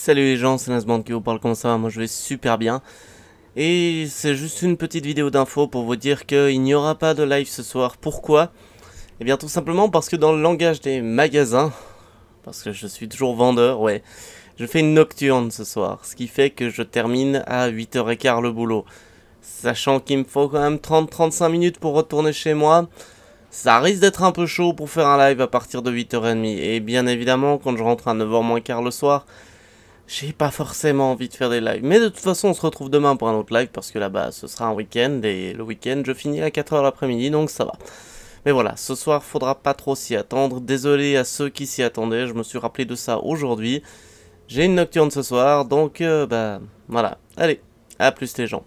Salut les gens, c'est Nasband qui vous parle comment ça, va, moi je vais super bien. Et c'est juste une petite vidéo d'info pour vous dire qu'il n'y aura pas de live ce soir. Pourquoi Et eh bien tout simplement parce que dans le langage des magasins, parce que je suis toujours vendeur, ouais, je fais une nocturne ce soir, ce qui fait que je termine à 8h15 le boulot. Sachant qu'il me faut quand même 30-35 minutes pour retourner chez moi, ça risque d'être un peu chaud pour faire un live à partir de 8h30. Et bien évidemment, quand je rentre à 9h 15 le soir, j'ai pas forcément envie de faire des lives. Mais de toute façon, on se retrouve demain pour un autre live parce que là-bas, ce sera un week-end et le week-end, je finis à 4h l'après-midi, donc ça va. Mais voilà, ce soir, faudra pas trop s'y attendre. Désolé à ceux qui s'y attendaient, je me suis rappelé de ça aujourd'hui. J'ai une nocturne ce soir, donc euh, bah voilà. Allez, à plus les gens.